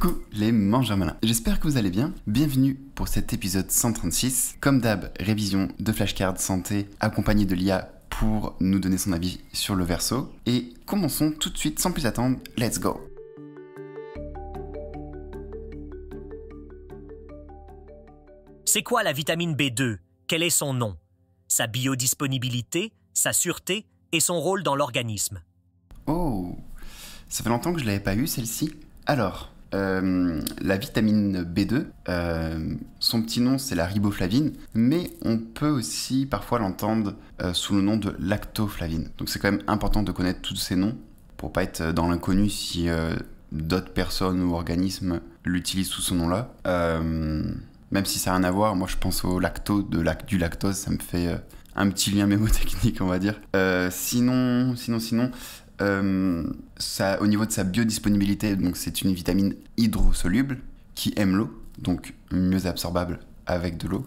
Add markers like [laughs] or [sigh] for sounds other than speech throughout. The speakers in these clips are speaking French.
Coucou les mangeurs malins, j'espère que vous allez bien. Bienvenue pour cet épisode 136. Comme d'hab, révision de flashcards santé accompagnée de l'IA pour nous donner son avis sur le verso. Et commençons tout de suite sans plus attendre, let's go C'est quoi la vitamine B2 Quel est son nom Sa biodisponibilité, sa sûreté et son rôle dans l'organisme Oh Ça fait longtemps que je ne l'avais pas eu celle-ci. Alors, euh, la vitamine B2. Euh, son petit nom, c'est la riboflavine, mais on peut aussi parfois l'entendre euh, sous le nom de lactoflavine. Donc c'est quand même important de connaître tous ces noms pour pas être dans l'inconnu si d'autres personnes ou organismes l'utilisent sous ce nom-là. même si ça n'a rien à voir, moi je pense au lacto, du lactose, ça me fait un petit lien [laughs] mémotechnique, on va dire. sinon, sinon, sinon, euh, ça, au niveau de sa biodisponibilité, donc c'est une vitamine hydrosoluble qui aime l'eau, donc mieux absorbable avec de l'eau.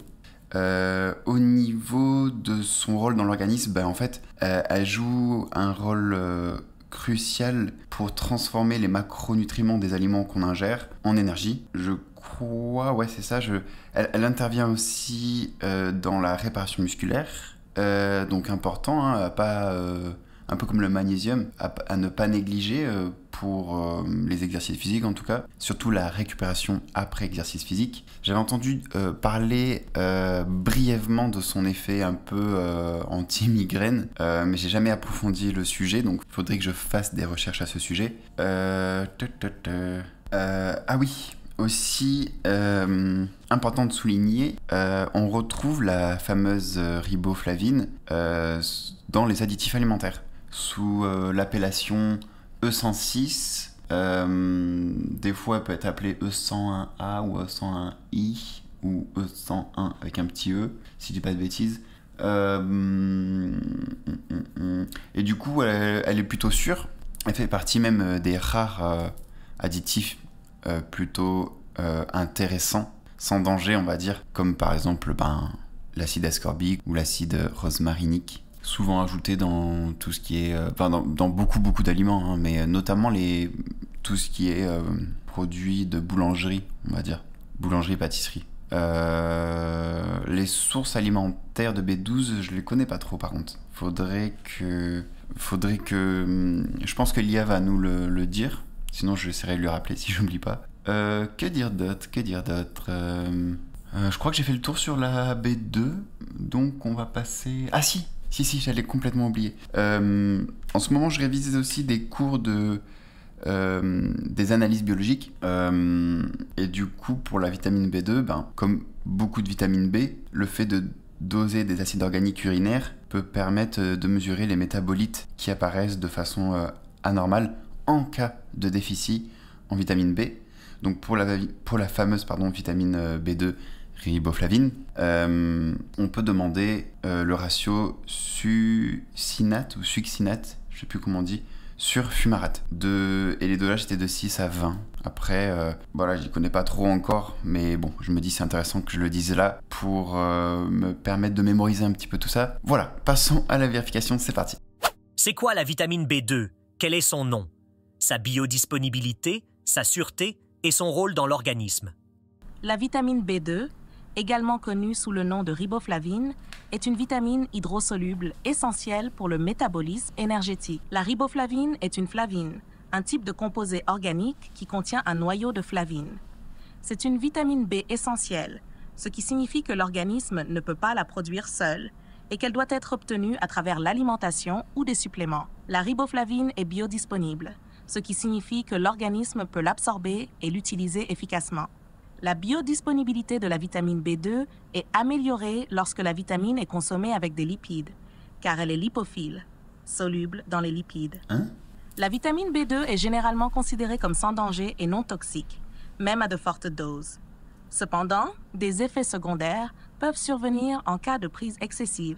Euh, au niveau de son rôle dans l'organisme, ben, en fait, euh, elle joue un rôle crucial pour transformer les macronutriments des aliments qu'on ingère en énergie. Je crois, ouais, c'est ça. Je... Elle, intervient aussi dans la réparation musculaire, donc important, hein, pas un peu comme le magnésium, à, ne pas négliger euh, pour euh, les exercices physiques en tout cas, surtout la récupération après exercice physique. J'avais entendu euh, parler brièvement de son effet un peu anti-migraine, mais j'ai jamais approfondi le sujet, donc il faudrait que je fasse des recherches à ce sujet. ah oui, aussi important de souligner, on retrouve la fameuse riboflavine dans les additifs alimentaires sous euh, l'appellation E106. Euh, des fois, elle peut être appelée E101A ou E101I ou E101 avec un petit E, si je dis pas de bêtises. Euh, et du coup, elle, est plutôt sûre. Elle fait partie même des rares additifs plutôt intéressants, sans danger, on va dire, comme par exemple ben, l'acide ascorbique ou l'acide rosmarinique souvent ajouté dans tout ce qui est, euh, enfin dans, beaucoup beaucoup d'aliments, hein, mais euh, notamment les tout ce qui est euh, produits de boulangerie, on va dire, boulangerie pâtisserie. Euh, les sources alimentaires de B12, je les connais pas trop par contre. Faudrait que, faudrait que, hum, je pense que l'IA va nous le, dire. Sinon, j'essaierai de lui rappeler si j'oublie pas. Euh, que dire d'autre Que dire d'autre Je crois que j'ai fait le tour sur la B2, donc on va passer. Ah si, si, si, j'allais complètement oublier. Euh, en ce moment, je révisais aussi des cours de. Euh, des analyses biologiques. Euh, et du coup, pour la vitamine B2, ben, comme beaucoup de vitamine B, le fait de doser des acides organiques urinaires peut permettre de mesurer les métabolites qui apparaissent de façon anormale en cas de déficit en vitamine B. Donc pour la, pour la fameuse pardon, vitamine B2 riboflavine, euh, on peut demander euh, le ratio succinate ou succinate, je sais plus comment on dit, sur fumarate. De... Et les deux là, de 6 à 20. Après, euh, voilà, je connais pas trop encore, mais bon, je me dis c'est intéressant que je le dise là pour me permettre de mémoriser un petit peu tout ça. Voilà, passons à la vérification, c'est parti. C'est quoi la vitamine B2 Quel est son nom Sa biodisponibilité, sa sûreté et son rôle dans l'organisme La vitamine B2 également connue sous le nom de riboflavine, est une vitamine hydrosoluble essentielle pour le métabolisme énergétique. La riboflavine est une flavine, un type de composé organique qui contient un noyau de flavine. C'est une vitamine B essentielle, ce qui signifie que l'organisme ne peut pas la produire seul et qu'elle doit être obtenue à travers l'alimentation ou des suppléments. La riboflavine est biodisponible, ce qui signifie que l'organisme peut l'absorber et l'utiliser efficacement la biodisponibilité de la vitamine B2 est améliorée lorsque la vitamine est consommée avec des lipides, car elle est lipophile, soluble dans les lipides. Hein? La vitamine B2 est généralement considérée comme sans danger et non toxique, même à de fortes doses. Cependant, des effets secondaires peuvent survenir en cas de prise excessive,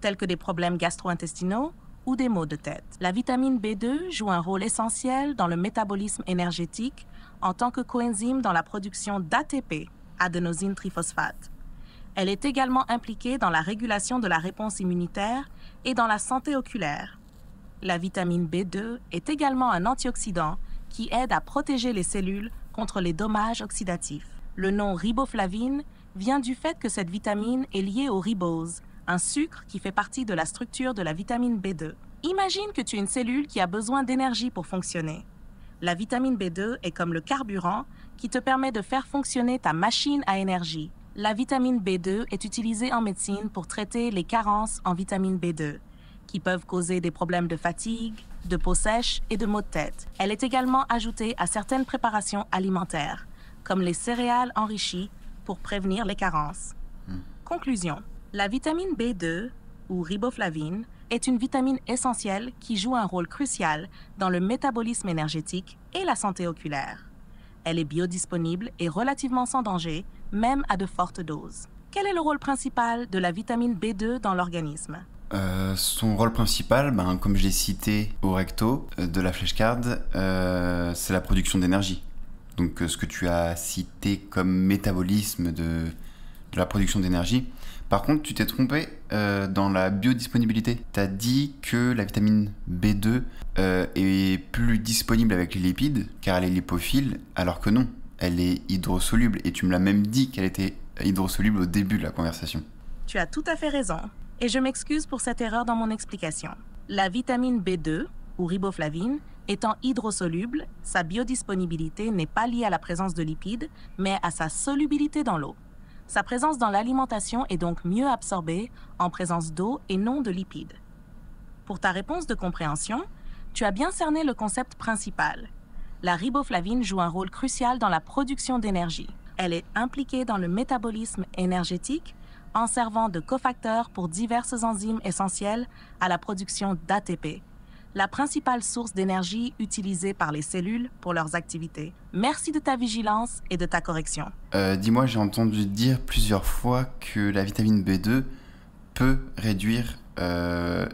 tels que des problèmes gastro-intestinaux ou des maux de tête. La vitamine B2 joue un rôle essentiel dans le métabolisme énergétique en tant que coenzyme dans la production d'ATP, (adenosine triphosphate. Elle est également impliquée dans la régulation de la réponse immunitaire et dans la santé oculaire. La vitamine B2 est également un antioxydant qui aide à protéger les cellules contre les dommages oxydatifs. Le nom riboflavine vient du fait que cette vitamine est liée au ribose, un sucre qui fait partie de la structure de la vitamine B2. Imagine que tu es une cellule qui a besoin d'énergie pour fonctionner. La vitamine B2 est comme le carburant qui te permet de faire fonctionner ta machine à énergie. La vitamine B2 est utilisée en médecine pour traiter les carences en vitamine B2, qui peuvent causer des problèmes de fatigue, de peau sèche et de maux de tête. Elle est également ajoutée à certaines préparations alimentaires, comme les céréales enrichies, pour prévenir les carences. Hmm. Conclusion. La vitamine B2, ou riboflavine, est une vitamine essentielle qui joue un rôle crucial dans le métabolisme énergétique et la santé oculaire. Elle est biodisponible et relativement sans danger, même à de fortes doses. Quel est le rôle principal de la vitamine B2 dans l'organisme euh, son rôle principal, ben, comme je l'ai cité au recto euh, de la flashcard, euh, c'est la production d'énergie. Donc euh, ce que tu as cité comme métabolisme de, la production d'énergie. Par contre, tu t'es trompé euh, dans la biodisponibilité. Tu as dit que la vitamine B2 euh, est plus disponible avec les lipides car elle est lipophile, alors que non, elle est hydrosoluble. Et tu me l'as même dit qu'elle était hydrosoluble au début de la conversation. Tu as tout à fait raison. Et je m'excuse pour cette erreur dans mon explication. La vitamine B2, ou riboflavine, étant hydrosoluble, sa biodisponibilité n'est pas liée à la présence de lipides, mais à sa solubilité dans l'eau. Sa présence dans l'alimentation est donc mieux absorbée en présence d'eau et non de lipides. Pour ta réponse de compréhension, tu as bien cerné le concept principal. La riboflavine joue un rôle crucial dans la production d'énergie. Elle est impliquée dans le métabolisme énergétique en servant de cofacteur pour diverses enzymes essentielles à la production d'ATP, la principale source d'énergie utilisée par les cellules pour leurs activités. Merci de ta vigilance et de ta correction. Euh, dis-moi, j'ai entendu dire plusieurs fois que la vitamine B2 peut réduire euh,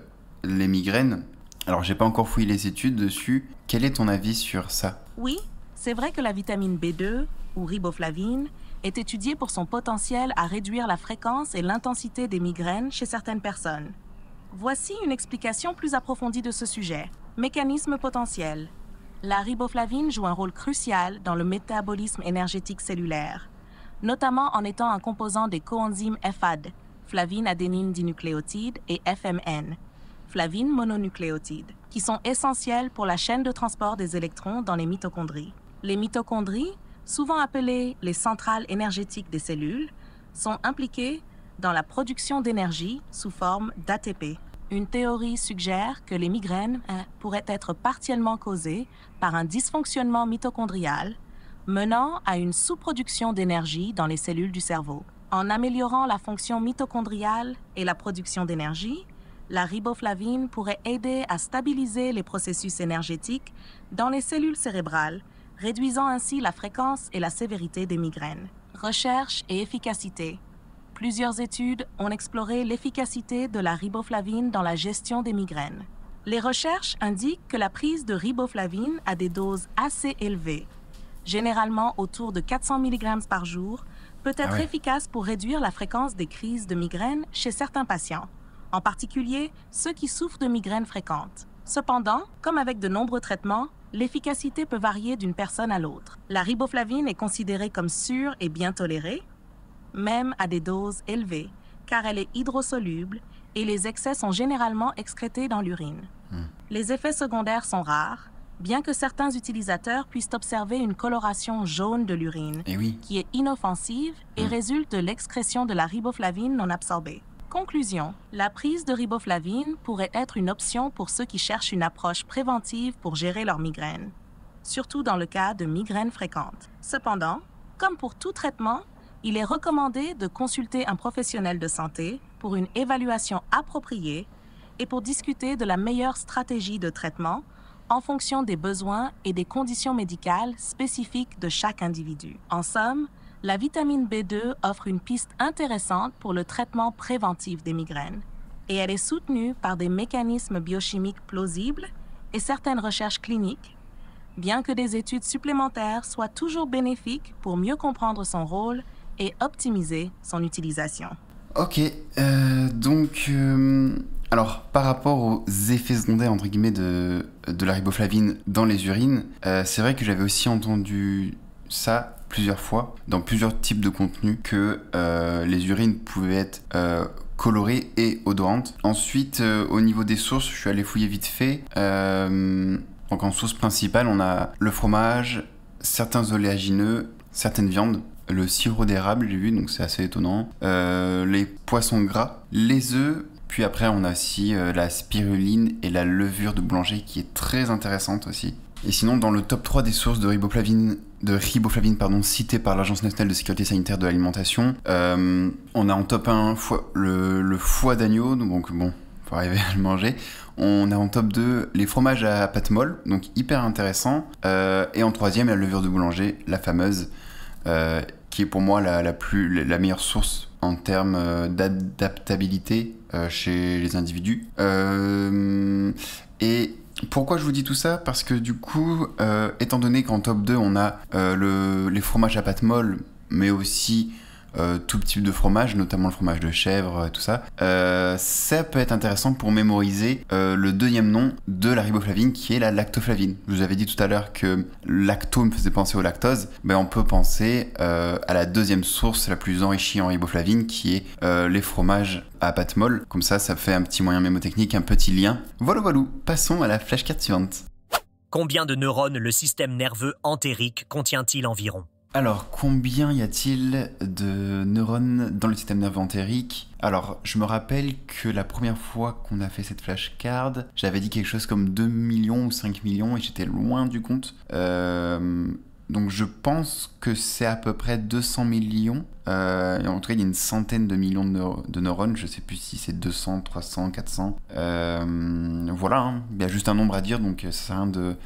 les migraines. Alors, j'ai pas encore fouillé les études dessus. Quel est ton avis sur ça Oui, c'est vrai que la vitamine B2, ou riboflavine, est étudiée pour son potentiel à réduire la fréquence et l'intensité des migraines chez certaines personnes. Voici une explication plus approfondie de ce sujet. Mécanisme potentiel. La riboflavine joue un rôle crucial dans le métabolisme énergétique cellulaire, notamment en étant un composant des coenzymes FAD, flavine adénine dinucléotide et FMN, flavine mononucléotide, qui sont essentiels pour la chaîne de transport des électrons dans les mitochondries. Les mitochondries, souvent appelées les centrales énergétiques des cellules, sont impliquées dans la production d'énergie sous forme d'ATP. Une théorie suggère que les migraines euh, pourraient être partiellement causées par un dysfonctionnement mitochondrial menant à une sous-production d'énergie dans les cellules du cerveau. En améliorant la fonction mitochondriale et la production d'énergie, la riboflavine pourrait aider à stabiliser les processus énergétiques dans les cellules cérébrales, réduisant ainsi la fréquence et la sévérité des migraines. Recherche et efficacité. Plusieurs études ont exploré l'efficacité de la riboflavine dans la gestion des migraines. Les recherches indiquent que la prise de riboflavine à des doses assez élevées, généralement autour de 400 mg par jour, peut être ah efficace pour réduire la fréquence des crises de migraines chez certains patients, en particulier ceux qui souffrent de migraines fréquentes. Cependant, comme avec de nombreux traitements, l'efficacité peut varier d'une personne à l'autre. La riboflavine est considérée comme sûre et bien tolérée, même à des doses élevées, car elle est hydrosoluble et les excès sont généralement excrétés dans l'urine. Hmm. Les effets secondaires sont rares, bien que certains utilisateurs puissent observer une coloration jaune de l'urine, eh qui est inoffensive et hmm. résulte de l'excrétion de la riboflavine non absorbée. Conclusion, la prise de riboflavine pourrait être une option pour ceux qui cherchent une approche préventive pour gérer leur migraines, surtout dans le cas de migraines fréquentes. Cependant, comme pour tout traitement, il est recommandé de consulter un professionnel de santé pour une évaluation appropriée et pour discuter de la meilleure stratégie de traitement en fonction des besoins et des conditions médicales spécifiques de chaque individu. En somme, la vitamine B2 offre une piste intéressante pour le traitement préventif des migraines et elle est soutenue par des mécanismes biochimiques plausibles et certaines recherches cliniques, bien que des études supplémentaires soient toujours bénéfiques pour mieux comprendre son rôle et optimiser son utilisation. Ok, euh, donc, euh, alors par rapport aux effets secondaires entre guillemets de, de la riboflavine dans les urines, euh, c'est vrai que j'avais aussi entendu ça plusieurs fois dans plusieurs types de contenus que les urines pouvaient être colorées et odorantes. Ensuite, au niveau des sources, je suis allé fouiller vite fait. donc en source principale, on a le fromage, certains oléagineux, certaines viandes le sirop d'érable, j'ai vu, donc c'est assez étonnant. Euh, les poissons gras, les œufs, puis après on a aussi euh, la spiruline et la levure de boulanger qui est très intéressante aussi. Et sinon, dans le top 3 des sources de riboflavine, de riboflavine pardon, citées par l'Agence nationale de sécurité sanitaire de l'alimentation, euh, on a en top 1 le, foie d'agneau, donc bon, faut arriver à le manger. On a en top 2 les fromages à pâte molle, donc hyper intéressant. et en troisième, la levure de boulanger, la fameuse qui est pour moi la, la, plus, la meilleure source en termes euh, d'adaptabilité euh, chez les individus. Euh, et pourquoi je vous dis tout ça Parce que du coup, étant donné qu'en top 2, on a les fromages à pâte molle, mais aussi euh, tout type de fromage, notamment le fromage de chèvre, euh, tout ça, euh, ça peut être intéressant pour mémoriser le deuxième nom de la riboflavine qui est la lactoflavine. Je vous avais dit tout à l'heure que lacto me faisait penser au lactose, mais ben, on peut penser à la deuxième source la plus enrichie en riboflavine qui est les fromages à pâte molle. Comme ça, ça fait un petit moyen mémotechnique, un petit lien. Voilà, voilà. Passons à la flashcard suivante. Combien de neurones le système nerveux entérique contient-il environ alors, combien y a-t-il de neurones dans le système nerveux entérique Alors, je me rappelle que la première fois qu'on a fait cette flashcard, j'avais dit quelque chose comme 2 millions ou 5 millions et j'étais loin du compte. Euh, donc je pense que c'est à peu près 200 millions. Euh, en tout cas, il y a une centaine de millions de, neurones. Je ne sais plus si c'est 200, 300, 400. voilà, hein. il y a juste un nombre à dire, donc euh, ça sert de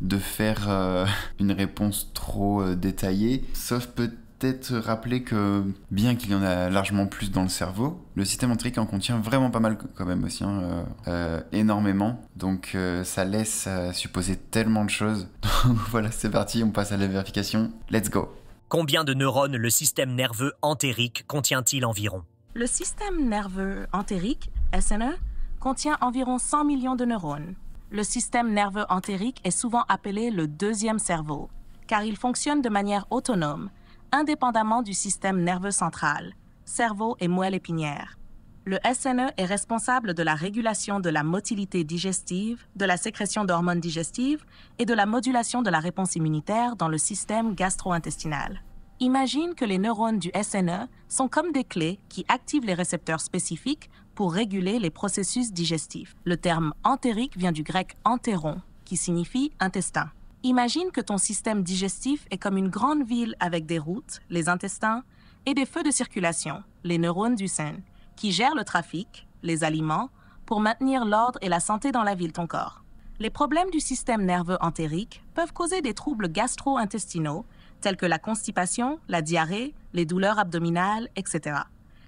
de faire euh, [laughs] une réponse trop euh, détaillée, sauf peut-être rappeler que bien qu'il y en a largement plus dans le cerveau, le système entérique en contient vraiment pas mal quand même aussi, hein, euh, énormément, donc ça laisse supposer tellement de choses. [laughs] Donc voilà, c'est parti, on passe à la vérification, let's go Combien de neurones le système nerveux entérique contient-il environ Le système nerveux entérique, SNE, contient environ 100 millions de neurones. Le système nerveux entérique est souvent appelé le deuxième cerveau, car il fonctionne de manière autonome, indépendamment du système nerveux central, cerveau et moelle épinière. Le SNE est responsable de la régulation de la motilité digestive, de la sécrétion d'hormones digestives et de la modulation de la réponse immunitaire dans le système gastro-intestinal. Imagine que les neurones du SNE sont comme des clés qui activent les récepteurs spécifiques pour réguler les processus digestifs. Le terme entérique vient du grec entéron, qui signifie intestin. Imagine que ton système digestif est comme une grande ville avec des routes, les intestins, et des feux de circulation, les neurones du sein, qui gèrent le trafic, les aliments, pour maintenir l'ordre et la santé dans la ville, ton corps. Les problèmes du système nerveux entérique peuvent causer des troubles gastro-intestinaux telles que la constipation, la diarrhée, les douleurs abdominales, etc.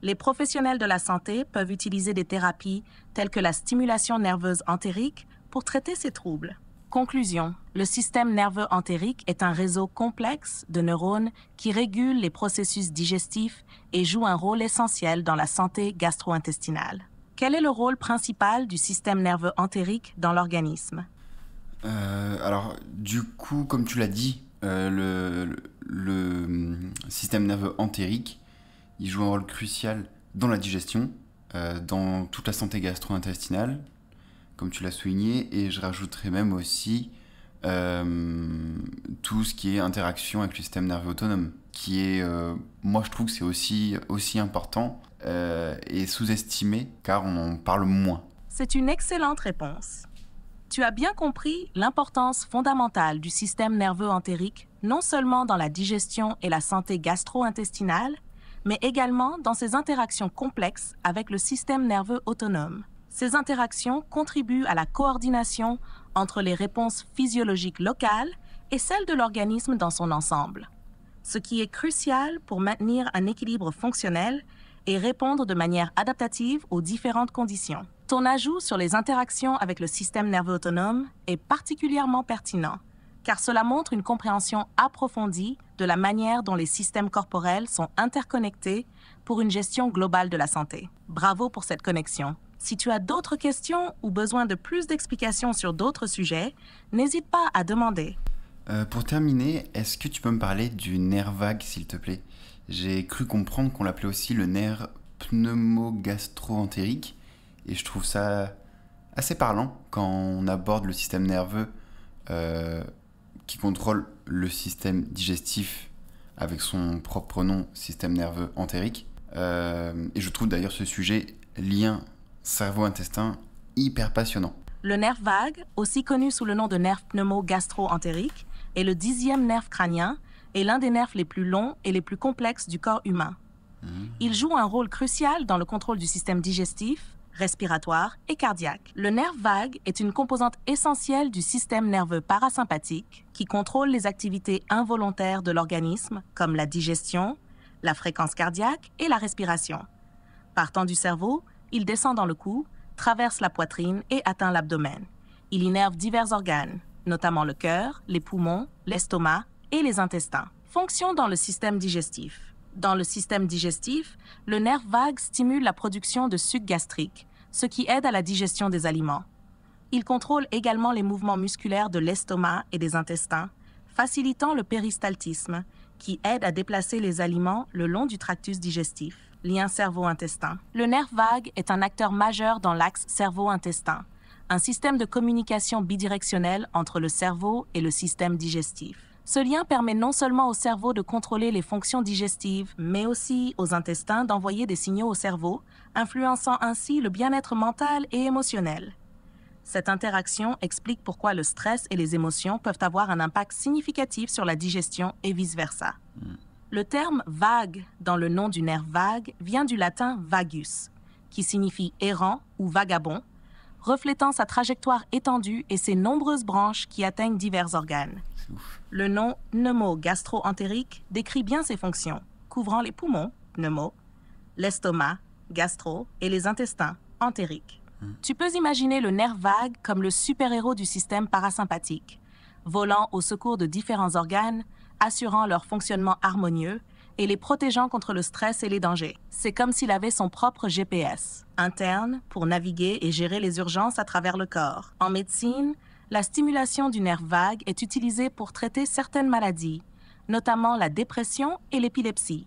Les professionnels de la santé peuvent utiliser des thérapies telles que la stimulation nerveuse entérique pour traiter ces troubles. Conclusion. Le système nerveux entérique est un réseau complexe de neurones qui régule les processus digestifs et joue un rôle essentiel dans la santé gastro-intestinale. Quel est le rôle principal du système nerveux entérique dans l'organisme euh, Alors, du coup, comme tu l'as dit, euh, le, système nerveux entérique, il joue un rôle crucial dans la digestion, euh, dans toute la santé gastro-intestinale, comme tu l'as souligné, et je rajouterai même aussi euh, tout ce qui est interaction avec le système nerveux autonome, qui est, moi je trouve que c'est aussi, aussi important et sous-estimé car on en parle moins. C'est une excellente réponse. Tu as bien compris l'importance fondamentale du système nerveux entérique, non seulement dans la digestion et la santé gastro-intestinale, mais également dans ses interactions complexes avec le système nerveux autonome. Ces interactions contribuent à la coordination entre les réponses physiologiques locales et celles de l'organisme dans son ensemble, ce qui est crucial pour maintenir un équilibre fonctionnel et répondre de manière adaptative aux différentes conditions. Ton ajout sur les interactions avec le système nerveux autonome est particulièrement pertinent, car cela montre une compréhension approfondie de la manière dont les systèmes corporels sont interconnectés pour une gestion globale de la santé. Bravo pour cette connexion. Si tu as d'autres questions ou besoin de plus d'explications sur d'autres sujets, n'hésite pas à demander. Euh, pour terminer, est-ce que tu peux me parler du nerf vague, s'il te plaît J'ai cru comprendre qu'on l'appelait aussi le nerf pneumogastroentérique. Et je trouve ça assez parlant quand on aborde le système nerveux euh, qui contrôle le système digestif avec son propre nom, système nerveux entérique. Euh, et je trouve d'ailleurs ce sujet lien cerveau-intestin hyper passionnant. Le nerf vague, aussi connu sous le nom de nerf pneumo-gastro-entérique, est le dixième nerf crânien et l'un des nerfs les plus longs et les plus complexes du corps humain. Mmh. Il joue un rôle crucial dans le contrôle du système digestif, respiratoire et cardiaque. Le nerf vague est une composante essentielle du système nerveux parasympathique qui contrôle les activités involontaires de l'organisme comme la digestion, la fréquence cardiaque et la respiration. Partant du cerveau, il descend dans le cou, traverse la poitrine et atteint l'abdomen. Il innerve divers organes, notamment le cœur, les poumons, l'estomac et les intestins. Fonction dans le système digestif. Dans le système digestif, le nerf vague stimule la production de sucs gastrique, ce qui aide à la digestion des aliments. Il contrôle également les mouvements musculaires de l'estomac et des intestins, facilitant le péristaltisme, qui aide à déplacer les aliments le long du tractus digestif, lien cerveau-intestin. Le nerf vague est un acteur majeur dans l'axe cerveau-intestin, un système de communication bidirectionnel entre le cerveau et le système digestif. Ce lien permet non seulement au cerveau de contrôler les fonctions digestives, mais aussi aux intestins d'envoyer des signaux au cerveau, influençant ainsi le bien-être mental et émotionnel. Cette interaction explique pourquoi le stress et les émotions peuvent avoir un impact significatif sur la digestion et vice-versa. Hmm. Le terme vague dans le nom du nerf vague vient du latin vagus, qui signifie errant ou vagabond, reflétant sa trajectoire étendue et ses nombreuses branches qui atteignent divers organes. Le nom pneumo-gastro-entérique décrit bien ses fonctions, couvrant les poumons, pneumo, l'estomac, gastro, et les intestins, entériques. Hum. Tu peux imaginer le nerf vague comme le super-héros du système parasympathique, volant au secours de différents organes, assurant leur fonctionnement harmonieux et les protégeant contre le stress et les dangers. C'est comme s'il avait son propre GPS interne pour naviguer et gérer les urgences à travers le corps. En médecine, la stimulation du nerf vague est utilisée pour traiter certaines maladies, notamment la dépression et l'épilepsie.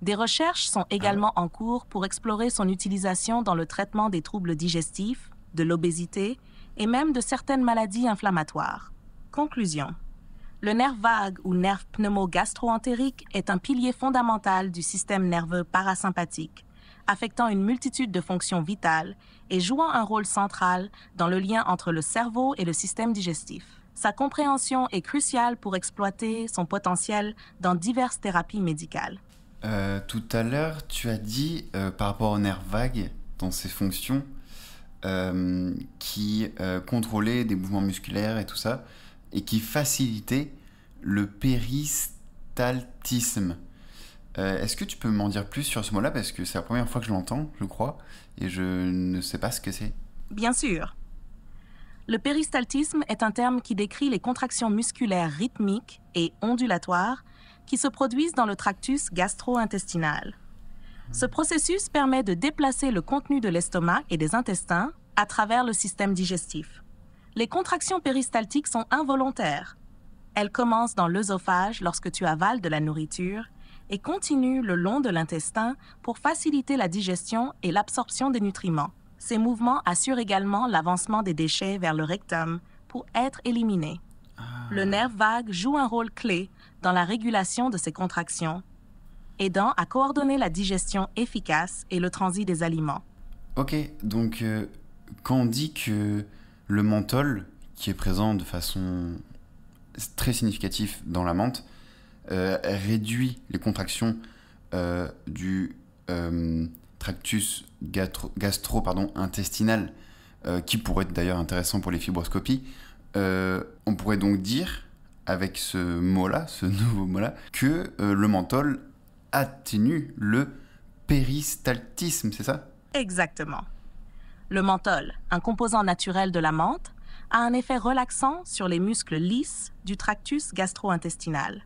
Des recherches sont également en cours pour explorer son utilisation dans le traitement des troubles digestifs, de l'obésité et même de certaines maladies inflammatoires. Conclusion. Le nerf vague ou nerf pneumogastro est un pilier fondamental du système nerveux parasympathique, affectant une multitude de fonctions vitales et jouant un rôle central dans le lien entre le cerveau et le système digestif. Sa compréhension est cruciale pour exploiter son potentiel dans diverses thérapies médicales. Euh, tout à l'heure, tu as dit euh, par rapport au nerf vague, dans ses fonctions, euh, qui contrôlait des mouvements musculaires et tout ça, et qui facilitait le péristaltisme. Euh, est-ce que tu peux m'en dire plus sur ce mot-là Parce que c'est la première fois que je l'entends, je crois, et je ne sais pas ce que c'est. Bien sûr. Le péristaltisme est un terme qui décrit les contractions musculaires rythmiques et ondulatoires qui se produisent dans le tractus gastro-intestinal. Ce hmm. processus permet de déplacer le contenu de l'estomac et des intestins à travers le système digestif les contractions péristaltiques sont involontaires. Elles commencent dans l'œsophage lorsque tu avales de la nourriture et continuent le long de l'intestin pour faciliter la digestion et l'absorption des nutriments. Ces mouvements assurent également l'avancement des déchets vers le rectum pour être éliminés. Ah. Le nerf vague joue un rôle clé dans la régulation de ces contractions, aidant à coordonner la digestion efficace et le transit des aliments. Ok, donc euh, quand on dit que le menthol, qui est présent de façon très significative dans la menthe, euh, réduit les contractions euh, du euh, tractus gastro-intestinal, qui pourrait être d'ailleurs intéressant pour les fibroscopies. on pourrait donc dire, avec ce mot-là, ce [laughs] nouveau mot-là, que le menthol atténue le péristaltisme, c'est ça Exactement. Le menthol, un composant naturel de la menthe, a un effet relaxant sur les muscles lisses du tractus gastro-intestinal.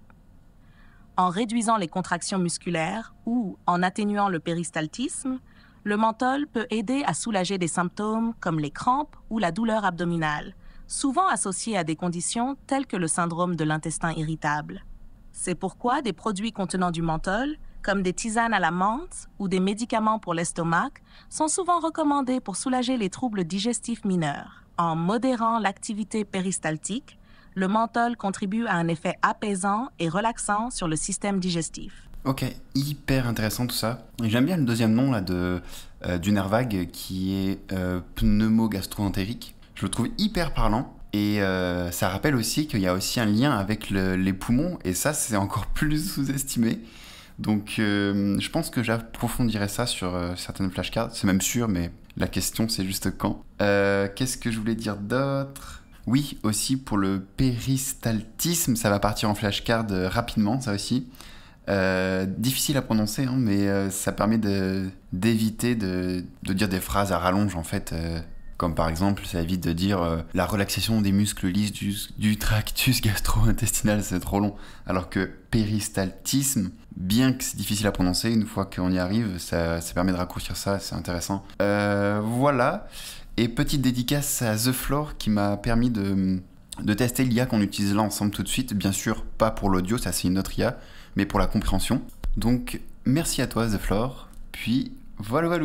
En réduisant les contractions musculaires ou en atténuant le péristaltisme, le menthol peut aider à soulager des symptômes comme les crampes ou la douleur abdominale, souvent associés à des conditions telles que le syndrome de l'intestin irritable. C'est pourquoi des produits contenant du menthol comme des tisanes à la menthe ou des médicaments pour l'estomac, sont souvent recommandés pour soulager les troubles digestifs mineurs. En modérant l'activité péristaltique, le menthol contribue à un effet apaisant et relaxant sur le système digestif. Ok, hyper intéressant tout ça. J'aime bien le deuxième nom là de, euh, du nerf vague qui est euh, Je le trouve hyper parlant. Et euh, ça rappelle aussi qu'il y a aussi un lien avec les poumons, et ça c'est encore [laughs] plus sous-estimé. Donc euh, je pense que j'approfondirai ça sur euh, certaines flashcards, c'est même sûr, mais la question c'est juste quand. Euh, qu'est-ce que je voulais dire d'autre Oui, aussi pour le péristaltisme, ça va partir en flashcard rapidement, ça aussi. difficile à prononcer, hein, mais ça permet d'éviter de, de, dire des phrases à rallonge en fait comme par exemple, ça évite de dire euh, la relaxation des muscles lisses du, tractus gastro-intestinal, c'est trop long. Alors que péristaltisme, bien que c'est difficile à prononcer, une fois qu'on y arrive, ça, permet de raccourcir ça, c'est intéressant. Euh, voilà. Et petite dédicace à The Floor qui m'a permis de, tester l'IA qu'on utilise là ensemble tout de suite. Bien sûr, pas pour l'audio, ça c'est une autre IA, mais pour la compréhension. Donc, merci à toi The Floor. Puis, voilà, voilà